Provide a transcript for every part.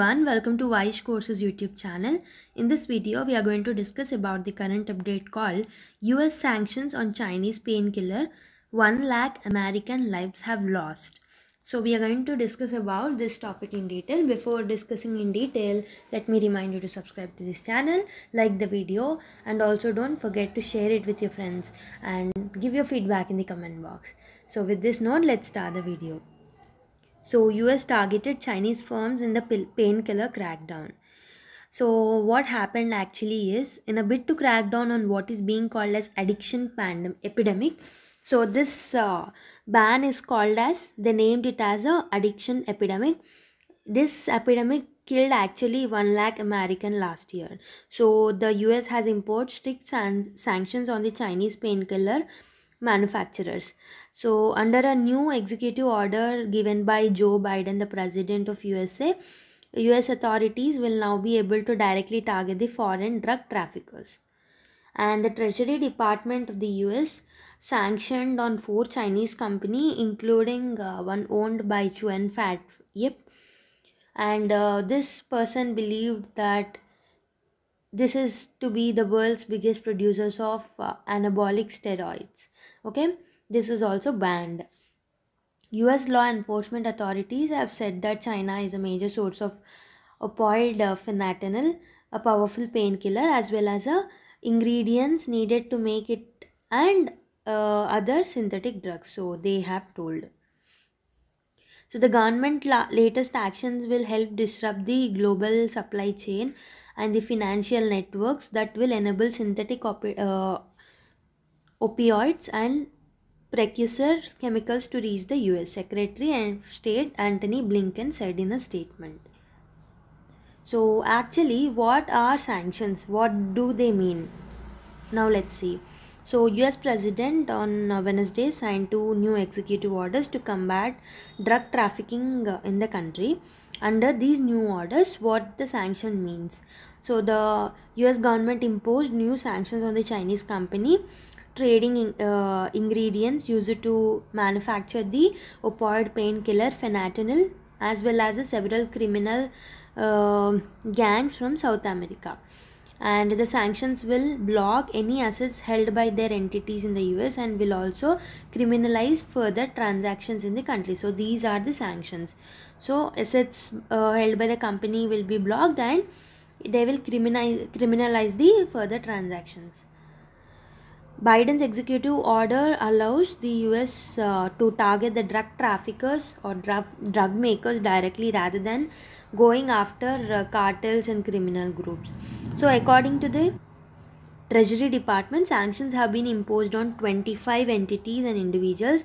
everyone welcome to Wise courses youtube channel in this video we are going to discuss about the current update called us sanctions on chinese painkiller 1 lakh american lives have lost so we are going to discuss about this topic in detail before discussing in detail let me remind you to subscribe to this channel like the video and also don't forget to share it with your friends and give your feedback in the comment box so with this note let's start the video so US targeted Chinese firms in the painkiller crackdown. So what happened actually is in a bid to crack down on what is being called as addiction pandemic epidemic. So this uh, ban is called as they named it as a addiction epidemic. This epidemic killed actually 1 lakh American last year. So the US has imposed strict san sanctions on the Chinese painkiller manufacturers. So, under a new executive order given by Joe Biden, the president of USA, US authorities will now be able to directly target the foreign drug traffickers. And the Treasury Department of the US sanctioned on four Chinese company, including uh, one owned by Chuan Fat Yep. And uh, this person believed that this is to be the world's biggest producers of uh, anabolic steroids okay this is also banned US law enforcement authorities have said that China is a major source of opioid uh, fentanyl, a powerful painkiller, as well as a uh, ingredients needed to make it and uh, other synthetic drugs. So they have told. So the government la- latest actions will help disrupt the global supply chain and the financial networks that will enable synthetic op- uh, opioids and precursor chemicals to reach the US, Secretary of State Antony Blinken said in a statement. So, actually, what are sanctions? What do they mean? Now, let's see. So, US President on Wednesday signed two new executive orders to combat drug trafficking uh, in the country. Under these new orders, what the sanction means? So, the US government imposed new sanctions on the Chinese company trading uh, ingredients used to manufacture the opioid painkiller phenotyl as well as several criminal uh, gangs from South America. And the sanctions will block any assets held by their entities in the US and will also criminalize further transactions in the country. So, these are the sanctions. So, assets uh, held by the company will be blocked and they will criminalize, criminalize the further transactions. Biden's executive order allows the US uh, to target the drug traffickers or drug, drug makers directly rather than going after uh, cartels and criminal groups. So, according to the Treasury Department, sanctions have been imposed on 25 entities and individuals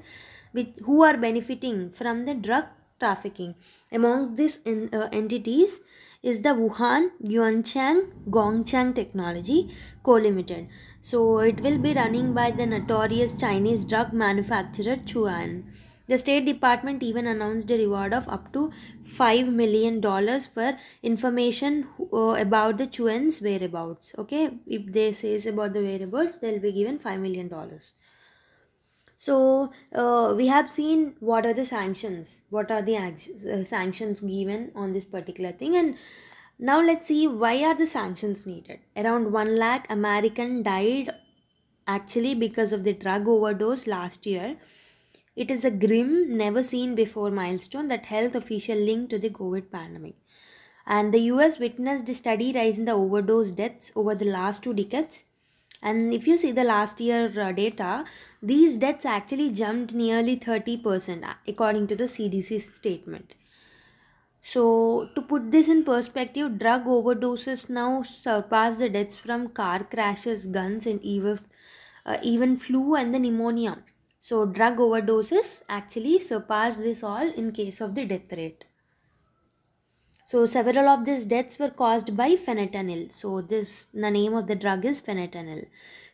with, who are benefiting from the drug trafficking. Among these in, uh, entities, is the Wuhan Yuanchang Gongchang Technology Co Limited. So it will be running by the notorious Chinese drug manufacturer Chuan. The State Department even announced a reward of up to $5 million for information uh, about the Chuan's whereabouts. Okay, if they say about the whereabouts, they'll be given $5 million. So, uh, we have seen what are the sanctions, what are the uh, sanctions given on this particular thing and now let's see why are the sanctions needed. Around 1 lakh American died actually because of the drug overdose last year. It is a grim, never seen before milestone that health official linked to the COVID pandemic. And the US witnessed a steady rise in the overdose deaths over the last two decades. And if you see the last year uh, data, these deaths actually jumped nearly 30% according to the CDC statement. So, to put this in perspective, drug overdoses now surpass the deaths from car crashes, guns, and even, uh, even flu and the pneumonia. So, drug overdoses actually surpass this all in case of the death rate. So, several of these deaths were caused by fentanyl. So, this the name of the drug is fentanyl.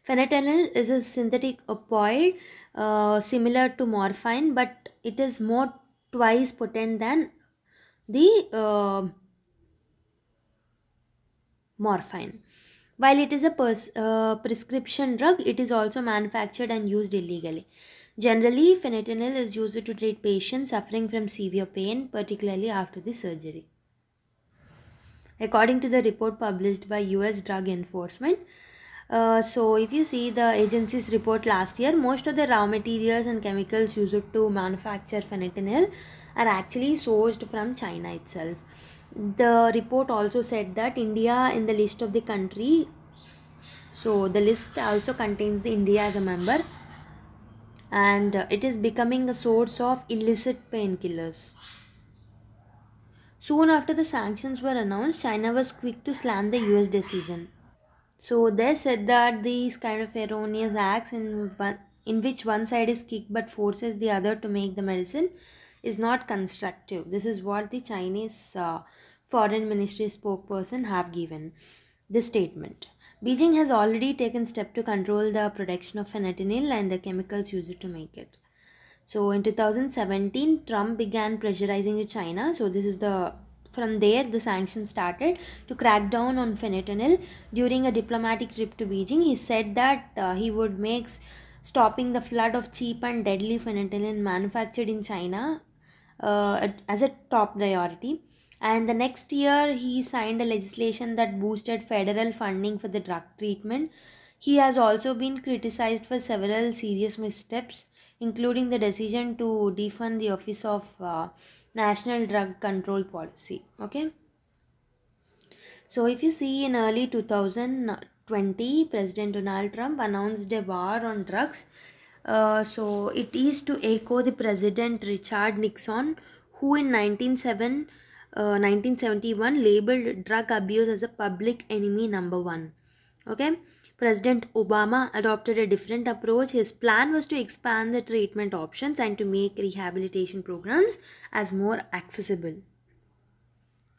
Fentanyl is a synthetic opioid uh, similar to morphine, but it is more twice potent than the uh, morphine. While it is a uh, prescription drug, it is also manufactured and used illegally. Generally, fentanyl is used to treat patients suffering from severe pain, particularly after the surgery. According to the report published by US Drug Enforcement, uh, so if you see the agency's report last year, most of the raw materials and chemicals used to manufacture fentanyl are actually sourced from China itself. The report also said that India in the list of the country, so the list also contains India as a member and it is becoming a source of illicit painkillers. Soon after the sanctions were announced, China was quick to slam the US decision. So they said that these kind of erroneous acts in one, in which one side is kicked but forces the other to make the medicine is not constructive. This is what the Chinese uh, foreign ministry spokesperson have given this statement. Beijing has already taken steps to control the production of fentanyl and the chemicals used to make it. So in 2017, Trump began pressurizing China. So this is the from there, the sanctions started to crack down on fentanyl. During a diplomatic trip to Beijing, he said that uh, he would make stopping the flood of cheap and deadly fentanyl manufactured in China uh, as a top priority. And the next year, he signed a legislation that boosted federal funding for the drug treatment. He has also been criticized for several serious missteps, including the decision to defund the office of uh, National Drug Control Policy. Okay. So if you see in early 2020, President Donald Trump announced a war on drugs. Uh, so it is to echo the President Richard Nixon, who in 1907 uh, 1971 labeled drug abuse as a public enemy number one okay President Obama adopted a different approach. His plan was to expand the treatment options and to make rehabilitation programs as more accessible.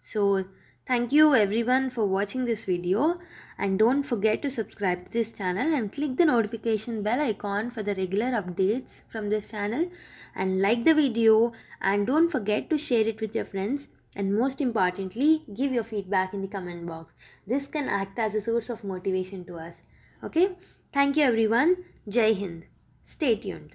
So, thank you everyone for watching this video and don't forget to subscribe to this channel and click the notification bell icon for the regular updates from this channel and like the video and don't forget to share it with your friends and most importantly give your feedback in the comment box this can act as a source of motivation to us Okay. Thank you everyone. Jai Hind. Stay tuned.